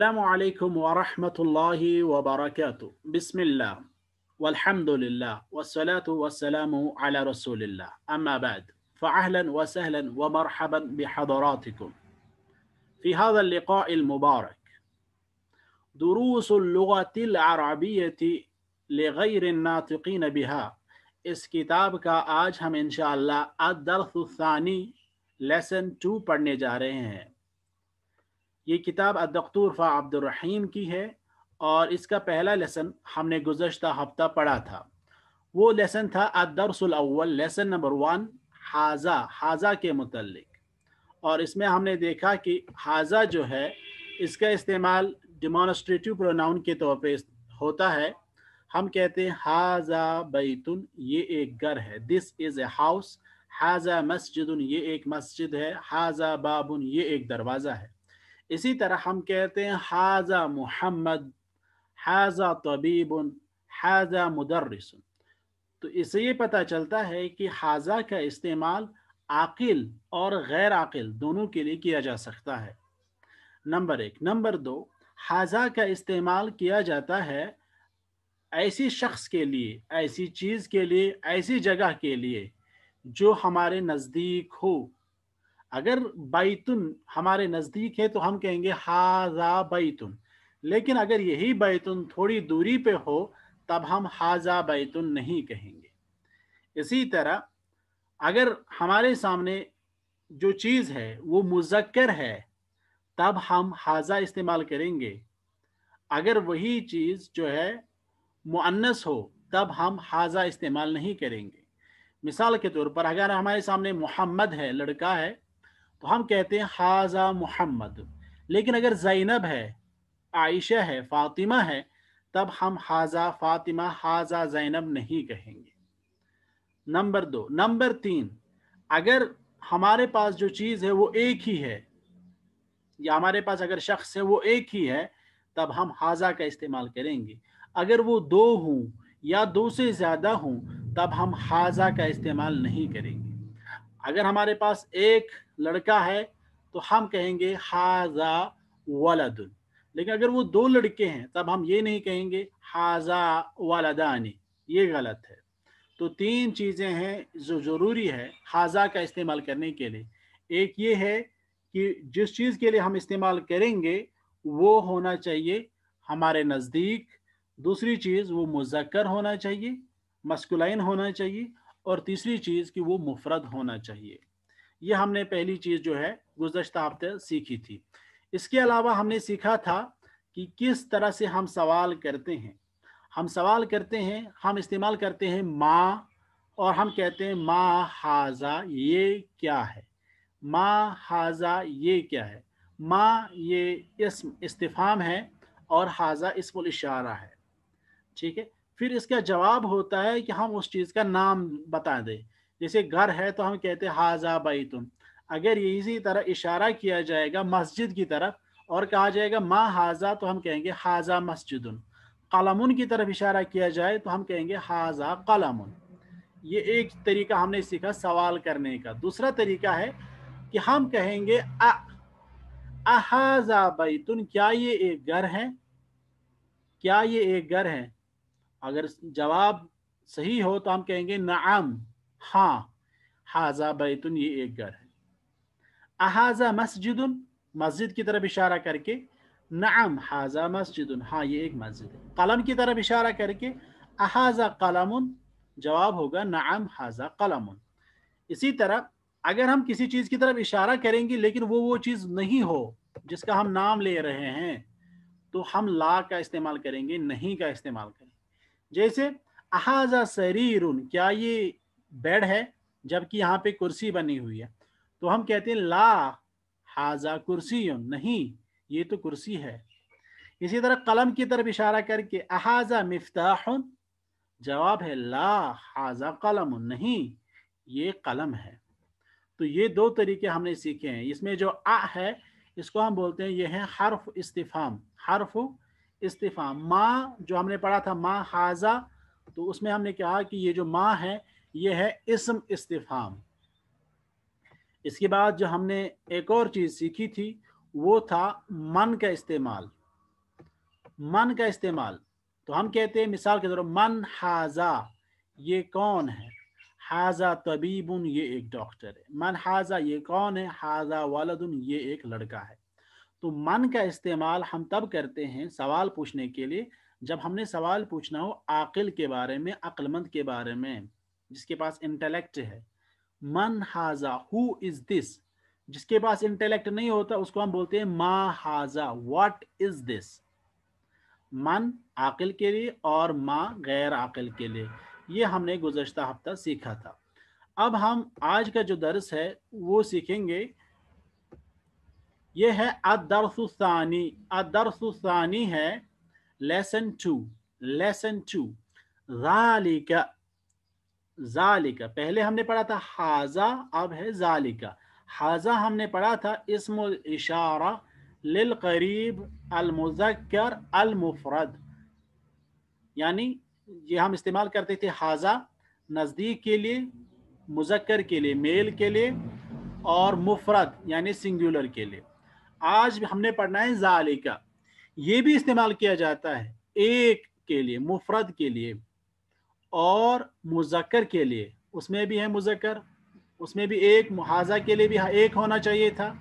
السلام عليكم ورحمة الله وبركاته بسم الله والحمد لله والصلاة والسلام على رسول الله أما بعد فأهلا وسهلا ومرحبا بحضراتكم في هذا اللقاء المبارك دروس اللغة العربية لغير الناطقين بها اس كتاب کا آج ہم انشاءاللہ الدرس الثانی لیسن 2 پڑھنے جا رہے ہیں ये किताब अदकतूर फ़ा अब्दुलरहीम की है और इसका पहला लेसन हमने गुजशत हफ्ता पढ़ा था वो लेसन था अदरसलवल लेसन नंबर वन हाजा हाजा के मतलब और इसमें हमने देखा कि हाजा जो है इसका इस्तेमाल डिमॉनस्ट्रेटिव प्रोनाउन के तौर पे होता है हम कहते हैं हाजा बैतुन ये एक घर है दिस इज़ ए हाउस हाजा मस्जिद ये एक मस्जिद है हाजा बाबुन ये एक दरवाज़ा है इसी तरह हम कहते हैं हाजा मोहम्मद हाजा तबीबन हाजा मुदर्रस तो इससे ये पता चलता है कि हाजा का इस्तेमाल आकिल और गैर आकिल दोनों के लिए किया जा सकता है नंबर एक नंबर दो हाजा का इस्तेमाल किया जाता है ऐसी शख्स के लिए ऐसी चीज़ के लिए ऐसी जगह के लिए जो हमारे नज़दीक हो अगर बैतुन हमारे नज़दीक है तो हम कहेंगे हाजा बैतुन लेकिन अगर यही बैतुन थोड़ी दूरी पे हो तब हम हाजा बैतुन नहीं कहेंगे इसी तरह अगर हमारे सामने जो चीज़ है वो मुजक्कर है तब हम हाजा इस्तेमाल करेंगे अगर वही चीज़ जो है मुअन्नस हो तब हम हाजा इस्तेमाल नहीं करेंगे मिसाल के तौर पर अगर हमारे सामने मोहम्मद है लड़का है तो हम कहते हैं हाजा मोहम्मद लेकिन अगर जैनब है आयशा है फातिमा है तब हम हाजा फातिमा हाजा जैनब नहीं कहेंगे नंबर दो नंबर तीन अगर हमारे पास जो चीज़ है वो एक ही है या हमारे पास अगर शख्स है वो एक ही है तब हम हाजा का इस्तेमाल करेंगे अगर वो दो हूँ या दो से ज़्यादा हूँ तब हम हाजा का इस्तेमाल नहीं करेंगे अगर हमारे पास एक लड़का है तो हम कहेंगे हाजा वालदुन लेकिन अगर वो दो लड़के हैं तब हम ये नहीं कहेंगे हाजा वालदानी ये गलत है तो तीन चीज़ें हैं जो ज़रूरी है हाजा का इस्तेमाल करने के लिए एक ये है कि जिस चीज़ के लिए हम इस्तेमाल करेंगे वो होना चाहिए हमारे नज़दीक दूसरी चीज़ वो मुजक्कर होना चाहिए मस्कुलाइन होना चाहिए और तीसरी चीज़ कि वो मुफरद होना चाहिए यह हमने पहली चीज़ जो है गुजशत हफ्ते सीखी थी इसके अलावा हमने सीखा था कि किस तरह से हम सवाल करते हैं हम सवाल करते हैं हम इस्तेमाल करते हैं माँ और हम कहते हैं माँ हाजा ये क्या है माँ हाजा ये क्या है माँ ये इसम इस्तेफाम है और हाजा इसमुल इशारा है ठीक है फिर इसका जवाब होता है कि हम उस चीज़ का नाम बता दें जैसे घर है तो हम कहते हैं हाजा बैतुन अगर ये इसी तरह इशारा किया जाएगा मस्जिद की तरफ और कहा जाएगा माँ हाजा तो हम कहेंगे हाजा मस्जिद कलमुन की तरफ इशारा किया जाए तो हम कहेंगे हाजा कलमुन ये एक तरीका हमने सीखा सवाल करने का दूसरा तरीका है कि हम कहेंगे आ, अहाजा बैतुन क्या ये एक घर है क्या ये एक घर है अगर जवाब सही हो तो हम कहेंगे नाम हाँ हाजा बैतुन ये एक घर है अहाजा मस्जिद मस्जिद की तरफ इशारा करके नाम हाजा मस्जिद हाँ ये एक मस्जिद है कलम की तरफ इशारा करके अहाजा कलम जवाब होगा नाम हाजा कलम इसी तरह अगर हम किसी चीज़ की तरफ इशारा करेंगे लेकिन वो वो चीज़ नहीं हो जिसका हम नाम ले रहे हैं तो हम ला का इस्तेमाल करेंगे नहीं का इस्तेमाल करेंगे जैसे अहाजा शरीर क्या ये बेड है जबकि यहाँ पे कुर्सी बनी हुई है तो हम कहते हैं ला हाजा कुर्सी नहीं ये तो कुर्सी है इसी तरह कलम की तरफ इशारा करके अहाजा मिफ्ताह जवाब है ला हाजा कलम नहीं ये कलम है तो ये दो तरीके हमने सीखे हैं इसमें जो आ है इसको हम बोलते हैं ये है हर्फ इस्तीफाम हर्फ इस्तीफ़ा माँ जो हमने पढ़ा था माँ हाजा तो उसमें हमने कहा कि ये जो माँ है ये है इसम इस्तीफ़ाम इसके बाद जो हमने एक और चीज़ सीखी थी वो था मन का इस्तेमाल मन का इस्तेमाल तो हम कहते हैं मिसाल के तौर मन हाजा ये कौन है हाजा तबीबन ये एक डॉक्टर है मन हाजा ये कौन है हाजा वालदुन ये एक लड़का है तो मन का इस्तेमाल हम तब करते हैं सवाल पूछने के लिए जब हमने सवाल पूछना हो आकिल के बारे में अक्लमंद के बारे में जिसके पास इंटेलेक्ट है मन हाजा हु इज दिस जिसके पास इंटेलेक्ट नहीं होता उसको हम बोलते हैं मा हाजा व्हाट इज दिस मन आकिल के लिए और माँ गैर आकिल के लिए ये हमने गुजशत हफ्ता सीखा था अब हम आज का जो दर्स है वो सीखेंगे ये है अदरसुसानी अदरसुसानी है लेसन टू लेसन टू जालिका जालिका पहले हमने पढ़ा था हाजा अब है जालिका हाजा हमने पढ़ा था इसमुल इशारा लिल करीब अलमुजक्र अलमुफरद यानी ये हम इस्तेमाल करते थे हाजा नज़दीक के लिए मुजक्कर के लिए मेल के लिए और मुफरद यानी सिंगुलर के लिए आज हमने पढ़ना है जालिका ये भी इस्तेमाल किया जाता है एक के लिए मुफरद के लिए और मुजक्कर के लिए उसमें भी है मुजक्कर उसमें भी एक मुहाजा के लिए भी हाँ, एक होना चाहिए था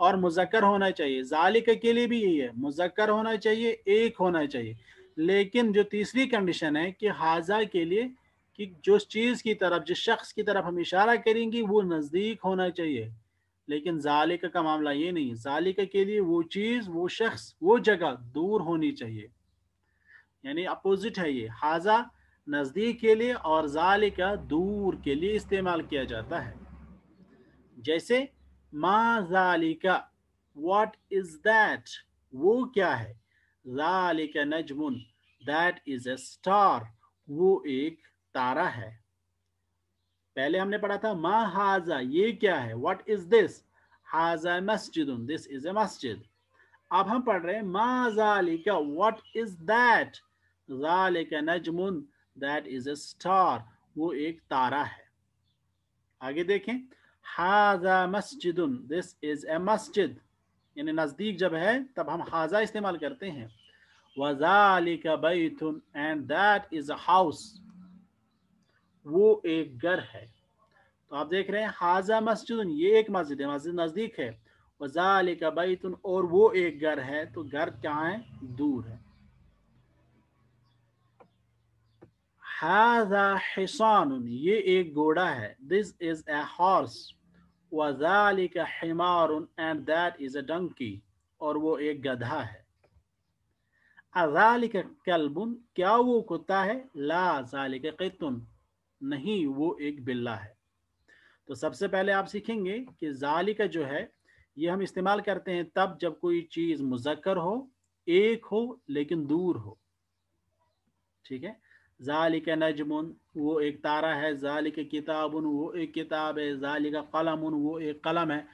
और मुजक्कर होना चाहिए जालिक के लिए भी यही है मुजक्कर होना चाहिए एक होना चाहिए लेकिन जो तीसरी कंडीशन है कि हाजा के लिए कि जो चीज़ की तरफ जिस शख्स की तरफ हम इशारा करेंगे वो नज़दीक होना चाहिए लेकिन जालिका का मामला ये नहीं जालिका के लिए वो चीज़ वो शख्स वो जगह दूर होनी चाहिए यानी अपोजिट है ये हाजा नज़दीक के लिए और जालिका दूर के लिए इस्तेमाल किया जाता है जैसे माँ जालिका वाट इज़ दैट वो क्या है जालिका नजमुन दैट इज़ ए स्टार वो एक तारा है पहले हमने पढ़ा था मा हाजा ये क्या है वट इज दिस हाजा मस्जिद दिस इज ए मस्जिद अब हम पढ़ रहे हैं मा जालिका वट इज दैट जालिका नजमुन दैट इज ए स्टार वो एक तारा है आगे देखें हाजा मस्जिद दिस इज ए मस्जिद यानी नज़दीक जब है तब हम हाजा इस्तेमाल करते हैं वजालिका बैथुन and that is a house वो एक घर है तो आप देख रहे हैं हाजा मस्जिद ये एक मस्जिद है मस्जिद नज़दीक है वजाल का बैतुन और वो एक घर है तो घर क्या है दूर है हाजा हिसान ये एक घोड़ा है दिस इज ए हॉर्स वजाल का हिमार and that is a donkey और वो एक गधा है अजालिक कलबुन क्या वो कुत्ता है ला जालिक कितुन नहीं वो एक बिल्ला है तो सबसे पहले आप सीखेंगे कि जाली का जो है ये हम इस्तेमाल करते हैं तब जब कोई चीज़ मुजक्कर हो एक हो लेकिन दूर हो ठीक है जालिक नजमुन वो एक तारा है जालिक उन वो एक किताब है जालिक उन वो एक कलम है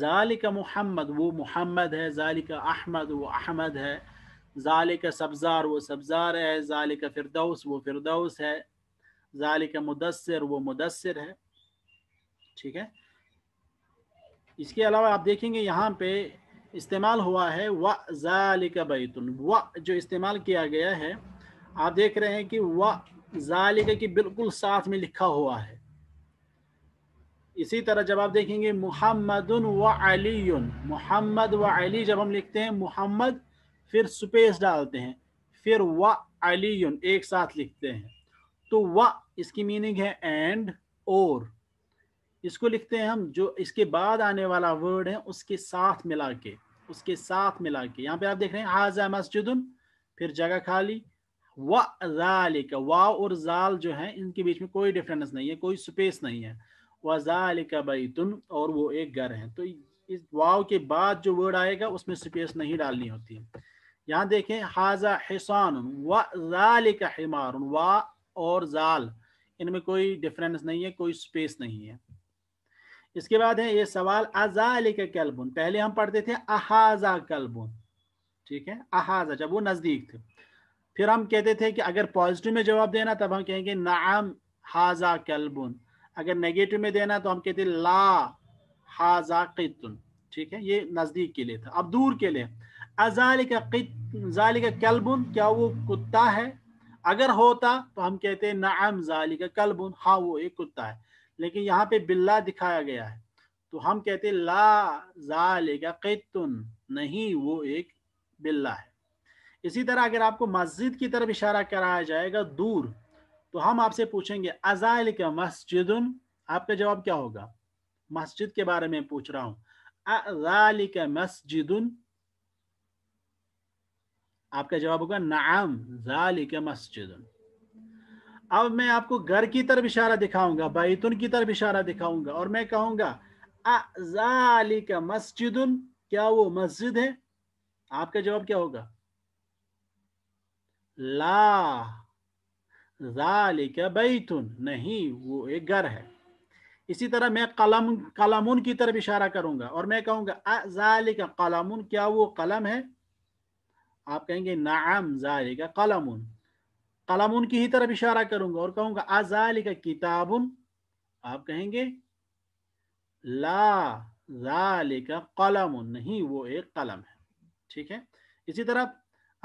जालिक मोहम्मद वो मोहम्मद है जालिक अहमद वो अहमद है जालिक सब्ज़ार वो सब्ज़ार है जालिक फिरदौस वो फिरदौस है जालिक मुदसर वो मुदसर है ठीक है इसके अलावा आप देखेंगे यहाँ पे इस्तेमाल हुआ है व जालिक बैतुन व जो इस्तेमाल किया गया है आप देख रहे हैं कि व जालिक की बिल्कुल साथ में लिखा हुआ है इसी तरह जब आप देखेंगे मुहम्मद व अली मोहम्मद व अली जब हम लिखते हैं मोहम्मद फिर स्पेस डालते हैं फिर व अली एक साथ लिखते हैं तो व इसकी मीनिंग है एंड और इसको लिखते हैं हम जो इसके बाद आने वाला वर्ड है उसके साथ मिला के उसके साथ मिला के यहाँ पे आप देख रहे हैं हाजा मस्जिद फिर जगह खाली वालिक वा और जाल जो है इनके बीच में कोई डिफरेंस नहीं है कोई स्पेस नहीं है वजालिक बैतुन और वो एक घर है तो इस वाव के बाद जो वर्ड आएगा उसमें स्पेस नहीं डालनी होती है यहाँ देखें हाजा हिसान वालिका हिमार वाह और जाल इनमें कोई डिफरेंस नहीं है कोई स्पेस नहीं है इसके बाद है ये सवाल अजाल के कलबुन पहले हम पढ़ते थे अहाजा कलबुन ठीक है अहाजा जब वो नज़दीक थे फिर हम कहते थे कि अगर पॉजिटिव में जवाब देना तब हम कहेंगे नाम हाजा कलबुन अगर नेगेटिव में देना तो हम कहते ला हाजा कितुन ठीक है ये नज़दीक के लिए था अब दूर के लिए अजाल कैलबुन कलबुन क्या वो कुत्ता है अगर होता तो हम कहते हैं नाम कल बुन हाँ वो एक कुत्ता है लेकिन यहाँ पे बिल्ला दिखाया गया है तो हम कहते ला जालिका कैतुन नहीं वो एक बिल्ला है इसी तरह अगर आपको मस्जिद की तरफ इशारा कराया जाएगा दूर तो हम आपसे पूछेंगे का मस्जिद आपका जवाब क्या होगा मस्जिद के बारे में पूछ रहा हूँ का मस्जिद आपका जवाब होगा नाम जालिक मस्जिद अब मैं आपको घर की तरफ इशारा दिखाऊंगा बैतुन की तरफ इशारा दिखाऊंगा और मैं कहूंगा जालिक मस्जिद क्या वो मस्जिद है आपका जवाब क्या होगा ला जालिक बैतुन नहीं वो एक घर है इसी तरह मैं कलम कलमुन की तरफ इशारा करूंगा और मैं कहूंगा जालिक कलमुन क्या वो कलम है आप कहेंगे नाम जालिका उन कलम की ही तरफ इशारा करूंगा और कहूंगा अजालिका किताबुन आप कहेंगे ला जालिका कलम नहीं वो एक कलम है ठीक है इसी तरह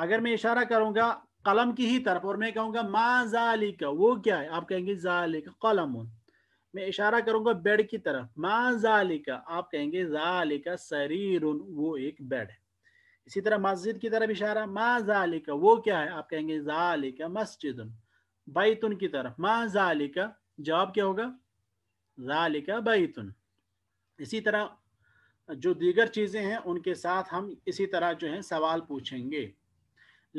अगर मैं इशारा करूंगा कलम की ही तरफ और मैं कहूंगा मा जालिका वो क्या है आप कहेंगे जालिका कलम मैं इशारा करूंगा बेड की तरफ मा जालिका आप कहेंगे जालिका शरीर वो एक बेड है इसी तरह मस्जिद की तरफ इशारा मा जालिका वो क्या है आप कहेंगे जालिका मस्जिद बैतुन की तरफ मा जालिका जवाब क्या होगा जालिका बैतुन इसी तरह जो दीगर चीज़ें हैं उनके साथ हम इसी तरह जो है सवाल पूछेंगे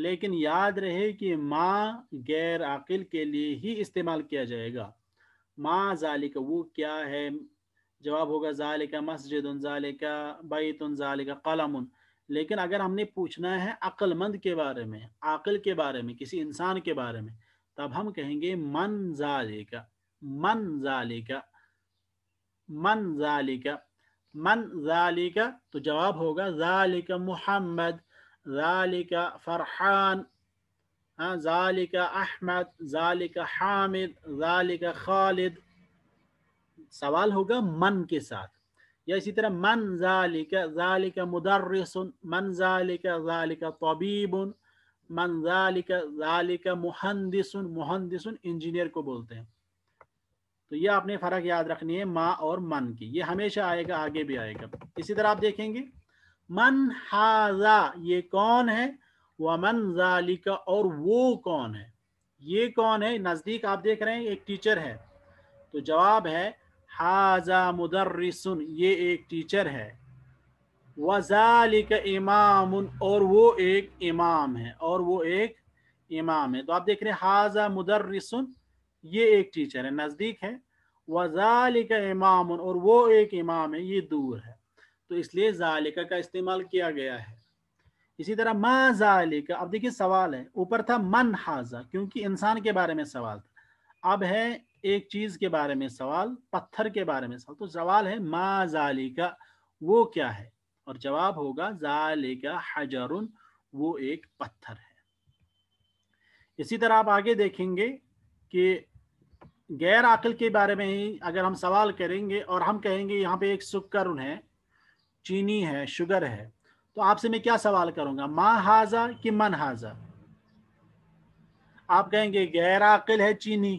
लेकिन याद रहे कि माँ गैर आकिल के लिए ही इस्तेमाल किया जाएगा माँ जालिका वो क्या है जवाब होगा जालिका मस्जिद जालिका बैतुन जालिका कलमुन लेकिन अगर हमने पूछना है अक्लमंद के बारे में आकल के बारे में किसी इंसान के बारे में तब हम कहेंगे मन जालिका मन जालिका मन जालिका मन जालिका तो जवाब होगा जालिका मुहम्मद जालिका फरहान हाँ, जालिका अहमद जालिका हामिद जालिका खालिद सवाल होगा मन के साथ या इसी तरह मन जालिक जालिका मुदर्रसन मन जालिक तबीबन मन जालिक मुहंदिसन मुहंदिसन इंजीनियर को बोलते हैं तो ये आपने फ़र्क याद रखनी है माँ और मन की ये हमेशा आएगा आगे भी आएगा इसी तरह आप देखेंगे मन हाजा ये कौन है व मन जालिका और वो कौन है ये कौन है नज़दीक आप देख रहे हैं एक टीचर है तो जवाब है हाजा मुदर्रिसन ये एक टीचर है वजालिक इमाम और वो एक इमाम है और वो एक इमाम है तो आप देख रहे हैं हाजा मुदर्रिसन ये एक टीचर है नज़दीक है वजालिक इमाम और वो एक इमाम है ये दूर है तो इसलिए जालिका का इस्तेमाल किया गया है इसी तरह माँ जालिका अब देखिए सवाल है ऊपर था मन हाजा क्योंकि इंसान के बारे में सवाल था अब है एक चीज के बारे में सवाल पत्थर के बारे में सवाल तो सवाल है मा जालिका वो क्या है और जवाब होगा जालिका हजरुन वो एक पत्थर है इसी तरह आप आगे देखेंगे कि गैर आकल के बारे में ही अगर हम सवाल करेंगे और हम कहेंगे यहाँ पे एक सुक्कर है चीनी है शुगर है तो आपसे मैं क्या सवाल करूंगा मा हाजा कि मन हाजा आप कहेंगे गैर आकल है चीनी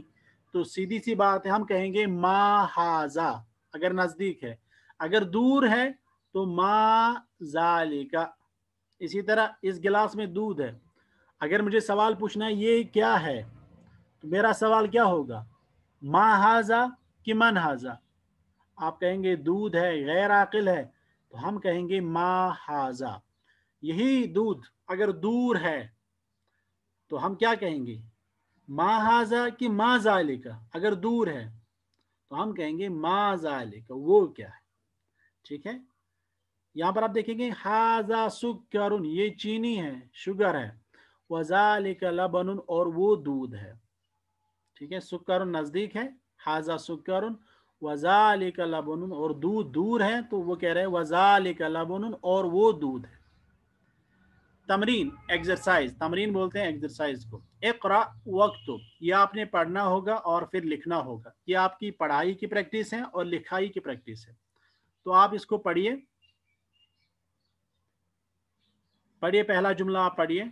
तो सीधी सी बात है हम कहेंगे मा हाजा अगर नजदीक है अगर दूर है तो मा जालिका इसी तरह इस गिलास में दूध है अगर मुझे सवाल पूछना है ये क्या है तो मेरा सवाल क्या होगा मा हाजा कि मन हाजा आप कहेंगे दूध है गैर आकिल है तो हम कहेंगे मा हाजा यही दूध अगर दूर है तो हम क्या कहेंगे मा हाजा कि मा जालिका अगर दूर है तो हम कहेंगे मा जालिका वो क्या है ठीक है यहां पर आप देखेंगे हाजा सुकरुन ये चीनी है शुगर है वजालिका लबन और वो दूध है ठीक है सुन नज़दीक है हाजा सुन वजालिका लबन और दूध दूर है तो वो कह रहे हैं वजालिका लबन और वो दूध है तमरीन एक्सरसाइज तमरीन बोलते हैं एक्सरसाइज को एक वक्त ये आपने पढ़ना होगा और फिर लिखना होगा ये आपकी पढ़ाई की प्रैक्टिस है और लिखाई की प्रैक्टिस है तो आप इसको पढ़िए पढ़िए पहला जुमला आप पढ़िए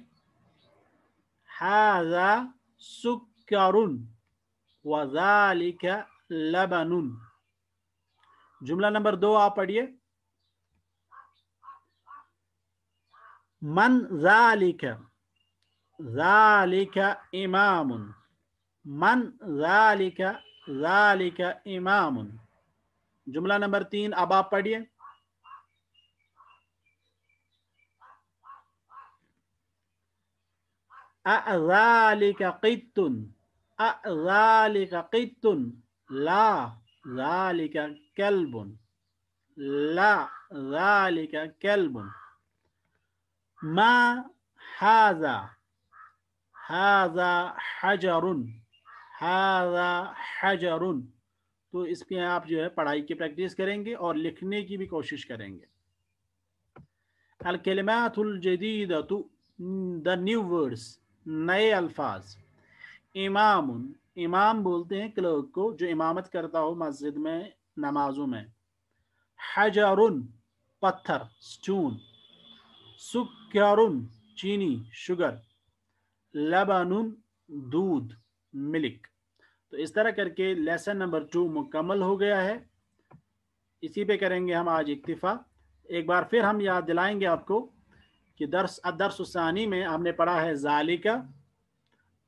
हाजा लबनुन जुमला नंबर दो आप पढ़िए من ذلك ذلك إمام من ذلك ذلك إمام جملة نمبر تين أبا پڑھئے أذلك قط أذلك قط لا ذلك كلب لا ذلك كلب ما هذا هذا حجر هذا حجر तो इस पे आप जो है पढ़ाई की प्रैक्टिस करेंगे और लिखने की भी कोशिश करेंगे अलकलमातुलजदीद द न्यू वर्ड्स नए अल्फाज इमाम इमाम बोलते हैं क्लर्क को जो इमामत करता हो मस्जिद में नमाजों में हजरुन पत्थर स्टून सुक क्यारुन चीनी शुगर लेबानुन दूध मिल्क तो इस तरह करके लेसन नंबर टू मुकम्मल हो गया है इसी पे करेंगे हम आज इक्तफ़ा एक बार फिर हम याद दिलाएंगे आपको कि दर्स दरसानी में हमने पढ़ा है जालिका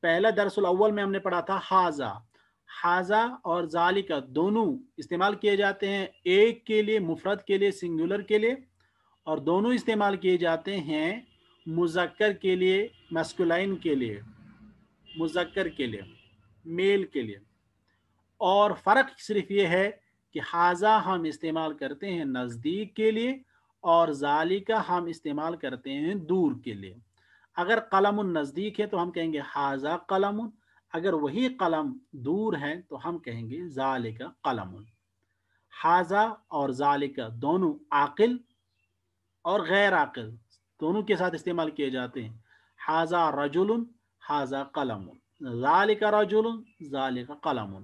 पहला दरसल अव्वल में हमने पढ़ा था हाजा हाजा और जालिका दोनों इस्तेमाल किए जाते हैं एक के लिए मुफरत के लिए सिंगुलर के लिए और दोनों इस्तेमाल किए जाते हैं मुजक्कर के लिए मस्कुलाइन के लिए मुजक्कर के लिए मेल के लिए और फ़र्क सिर्फ ये है कि हाजा हम इस्तेमाल करते हैं नज़दीक के लिए और जालिका हम इस्तेमाल करते हैं दूर के लिए अगर कलम नज़दीक है तो हम कहेंगे हाजा कलम अगर वही कलम दूर है तो हम कहेंगे जालिका कलम हाजा और जालिका दोनों आकिल और गैर आकल दोनों के साथ इस्तेमाल किए जाते हैं हाजा रजुल हाजा कलम का रजुल का कलम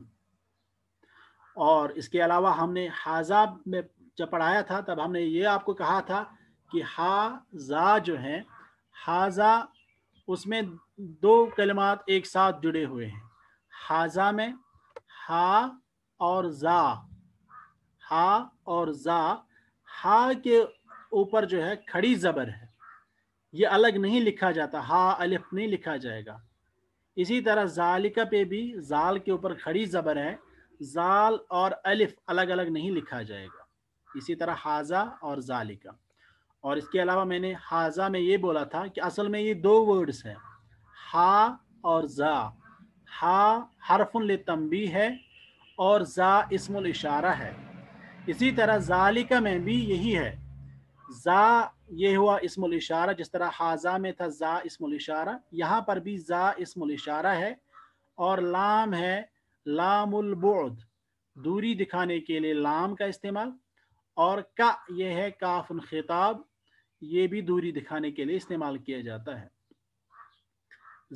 और इसके अलावा हमने हाजा में जब पढ़ाया था तब हमने ये आपको कहा था कि हाजा जो है हाजा उसमें दो कलमात एक साथ जुड़े हुए हैं हाजा में हा और जा हा और जा हा के ऊपर जो है खड़ी ज़बर है ये अलग नहीं लिखा जाता हा अलिफ नहीं लिखा जाएगा इसी तरह जालिका पे भी जाल के ऊपर खड़ी ज़बर है जाल और अलिफ अलग अलग नहीं लिखा जाएगा इसी तरह हाजा और जालिका और इसके अलावा मैंने हाजा में ये बोला था कि असल में ये दो वर्ड्स हैं हा और जा हा हरफुल तंबी है और जा इसमुल इशारा है इसी तरह जालिका में भी यही है ज़ा ये हुआ इसमुल इशारा जिस तरह हाजा में था ज़ा इसमुल इशारा यहाँ पर भी ज़ा इसमुल इशारा है और लाम है लामुल बोध दूरी दिखाने के लिए लाम का इस्तेमाल और का ये है काफुन खिताब ये भी दूरी दिखाने के लिए इस्तेमाल किया जाता है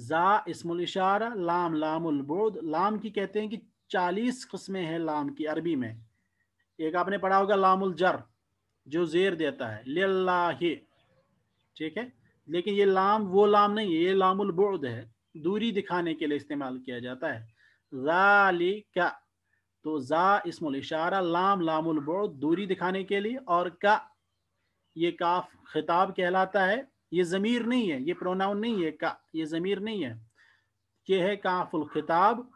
ज़ा इसमुल इशारा लाम लामुल बोध लाम की कहते हैं कि चालीस कस्में हैं लाम की अरबी में एक आपने पढ़ा होगा लामुल जर जो जेर देता है लाही ठीक है लेकिन ये लाम वो लाम नहीं है ये लामुल बुद है दूरी दिखाने के लिए इस्तेमाल किया जाता है जाली का तो जा इसमुल इशारा लाम लामुल बुद दूरी दिखाने के लिए और का ये काफ खिताब कहलाता है ये ज़मीर नहीं है ये प्रोनाउन नहीं है का ये ज़मीर नहीं है ये है काफुल खिताब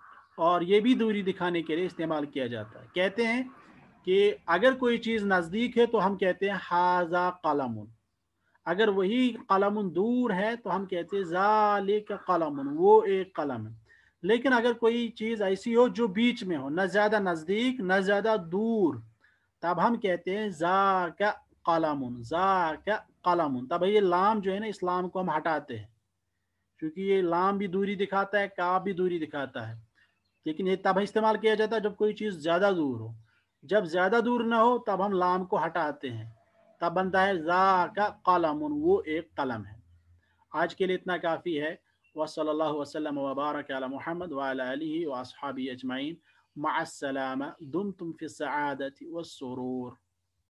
और ये भी दूरी दिखाने के लिए इस्तेमाल किया जाता है कहते हैं कि अगर कोई चीज़ नज़दीक है तो हम कहते हैं हाजा कलम अगर वही कलम दूर है तो हम कहते हैं जाले का वो एक कलम है लेकिन अगर कोई चीज़ ऐसी हो जो बीच में हो न ज़्यादा नज़दीक न ज़्यादा दूर तब हम कहते हैं जा का कलम जा का कलम तब ये लाम जो है ना इस्लाम को हम हटाते हैं क्योंकि ये लाम भी दूरी दिखाता है का भी दूरी दिखाता है लेकिन ये तब इस्तेमाल किया जाता है जब कोई चीज़ ज़्यादा दूर हो जब ज्यादा दूर ना हो तब हम लाम को हटाते हैं तब बनता है जा का कलम वो एक कलम है आज के लिए इतना काफ़ी है वसल वसलम वबारक महमद वाली वासहाबी अजमाइन मासलामा दुम तुम फिसदत वसूर